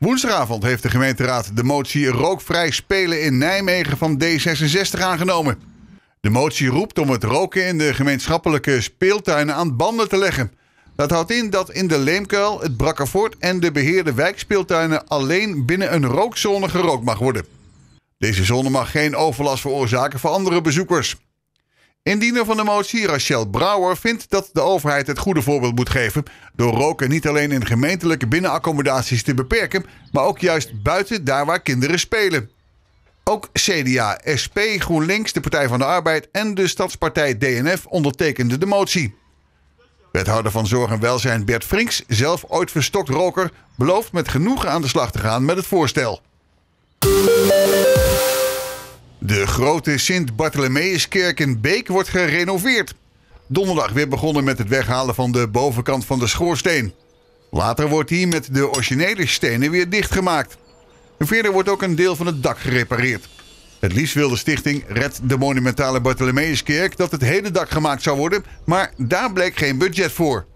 Woensdagavond heeft de gemeenteraad de motie Rookvrij Spelen in Nijmegen van D66 aangenomen. De motie roept om het roken in de gemeenschappelijke speeltuinen aan banden te leggen. Dat houdt in dat in de Leemkuil, het Brakkervoort en de beheerde wijkspeeltuinen alleen binnen een rookzone gerookt mag worden. Deze zone mag geen overlast veroorzaken voor andere bezoekers. Indiener van de motie, Rachel Brouwer, vindt dat de overheid het goede voorbeeld moet geven door roken niet alleen in gemeentelijke binnenaccommodaties te beperken, maar ook juist buiten daar waar kinderen spelen. Ook CDA, SP, GroenLinks, de Partij van de Arbeid en de stadspartij DNF ondertekenden de motie. Wethouder van Zorg en Welzijn Bert Frinks, zelf ooit verstokt roker, belooft met genoegen aan de slag te gaan met het voorstel. De grote sint bartholomeuskerk in Beek wordt gerenoveerd. Donderdag weer begonnen met het weghalen van de bovenkant van de schoorsteen. Later wordt die met de originele stenen weer dichtgemaakt. Verder wordt ook een deel van het dak gerepareerd. Het liefst wil de stichting Red de Monumentale Bartholomeuskerk dat het hele dak gemaakt zou worden, maar daar bleek geen budget voor.